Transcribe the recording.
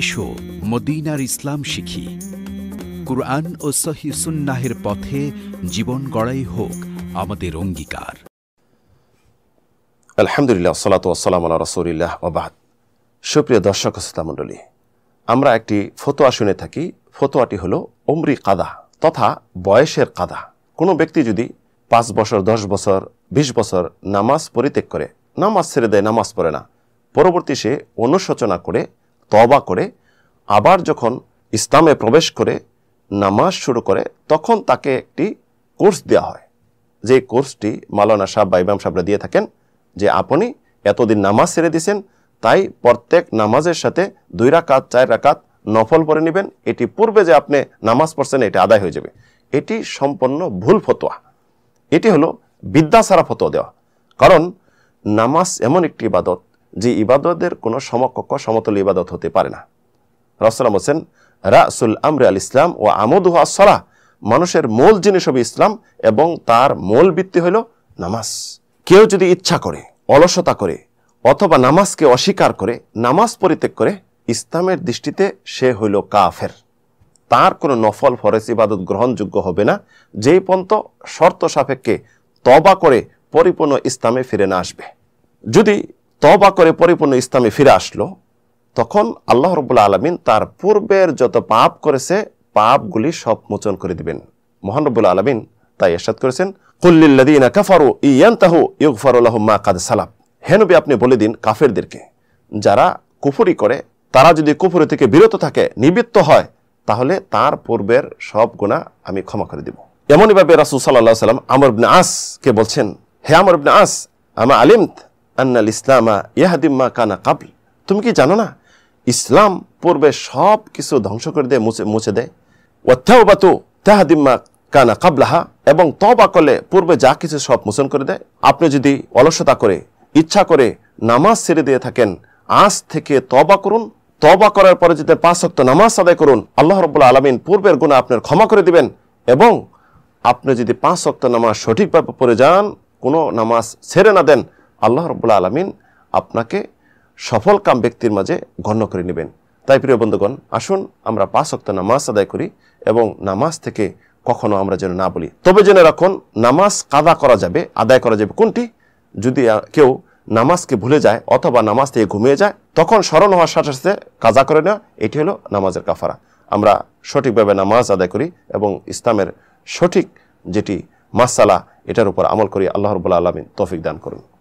এসো মদিনার ইসলাম শিখি কুরআন ও সহি সুন্নাহের পথে জীবন গড়াই হোক আমাদের অঙ্গীকার আলহামদুলিল্লাহ সালাত ওয়াসালাম আল্লাহ রসুলিল্লাহ ওবাদ সুপ্রিয় দর্শক শ্রোতা মণ্ডলী আমরা একটি ফতোয়া শুনে থাকি ফতোয়াটি হলো অমরি কাদা তথা বয়সের কাদা কোনো ব্যক্তি যদি পাঁচ বছর দশ বছর ২০ বছর নামাজ পরিত্যাগ করে নামাজ ছেড়ে দেয় নামাজ পড়ে না পরবর্তী সে অনুশোচনা করে তবা করে আবার যখন ইসলামে প্রবেশ করে নামাজ শুরু করে তখন তাকে একটি কোর্স দেওয়া হয় যে কোর্সটি মালানা সাহ বা ইমাম সাহেবরা দিয়ে থাকেন যে আপনি এতদিন নামাজ ছেড়ে দিয়েছেন তাই প্রত্যেক নামাজের সাথে দুই রাকাত চার রাকাত নফল পরে নেবেন এটি পূর্বে যে আপনি নামাজ পড়ছেন এটা আদায় হয়ে যাবে এটি সম্পন্ন ভুল ফতোয়া এটি হলো বিদ্যা সারা ফতোয়া দেওয়া কারণ নামাজ এমন একটি ইবাদত যে ইবাদতের কোনো সমকক্ষ সমতল ইবাদত হতে পারে না রসলাম হোসেন রাসুল আমরে আল ইসলাম ও আমদুহ আসলা মানুষের মূল জিনিস হবে ইসলাম এবং তার মূল ভিত্তি হইল নামাজ কেউ যদি ইচ্ছা করে অলসতা করে অথবা নামাজকে অস্বীকার করে নামাজ পরিত্যাগ করে ইসলামের দৃষ্টিতে সে হইল কাফের তার কোনো নফল ফরেজ ইবাদত গ্রহণযোগ্য হবে না যেই পন্ত শর্ত সাপেক্ষে তবা করে পরিপূর্ণ ইসলামে ফিরে না আসবে যদি তবা করে পরিপূর্ণ ইসলামে ফিরে আসলো তখন আল্লাহ রবুল্লা আলমিন তার পূর্বের যত পাপ করেছে পাপগুলি সব মোচন করে দিবেন মহানবুল্লা আলমিন তাই এরশাদ করেছেন কুল্লিল্লাদিন কাফারু ইয়ান্তাহু ইউগফারুল্লাহ মা কাদ সালাম হেনবি আপনি বলে দিন কাফেরদেরকে যারা কুফুরি করে তারা যদি কুফুরি থেকে বিরত থাকে নিবৃত্ত হয় তাহলে তার পূর্বের সব গুণা আমি ক্ষমা করে দিব এমনইভাবে রাসুল সাল্লাহ সাল্লাম আমর আসকে বলছেন হে আমর আস আমা আলিমথ আন্নাল ইসলামা ইয়াহাদিম্মা কানা কাবল তুমি কি জানো না ইসলাম পূর্বে সব কিছু ধ্বংস করে দেয় মুছে মুছে দেয় ওয়াত্থাও তাহাদিম তাহাদিম্মা কানা কাবলাহা এবং তবা করলে পূর্বে যা কিছু সব মোচন করে দেয় আপনি যদি অলসতা করে ইচ্ছা করে নামাজ ছেড়ে দিয়ে থাকেন আজ থেকে তবা করুন তবা করার পরে যদি পাঁচক্ত নামাজ আদায় করুন আল্লাহ রবুল্লা আলমিন পূর্বের গুণ আপনার ক্ষমা করে দিবেন এবং আপনি যদি পাঁচ অক্ত নামাজ সঠিকভাবে পড়ে যান কোনো নামাজ ছেড়ে না দেন আল্লাহ রব্বুল আলমিন আপনাকে সফল কাম ব্যক্তির মাঝে গণ্য করে নেবেন তাই প্রিয় বন্ধুগণ আসুন আমরা পাঁচ অক্ত নামাজ আদায় করি এবং নামাজ থেকে কখনো আমরা যেন না বলি তবে যেন রাখুন নামাজ কাদা করা যাবে আদায় করা যাবে কোনটি যদি কেউ নামাজকে ভুলে যায় অথবা নামাজ থেকে ঘুমিয়ে যায় তখন স্মরণ হওয়ার সাথে সাথে কাজা করে নেওয়া এটি হলো নামাজের কাফারা আমরা সঠিকভাবে নামাজ আদায় করি এবং ইসলামের সঠিক যেটি মাসালা এটার উপর আমল করি আল্লাহর আলমিন তৌফিক দান করুন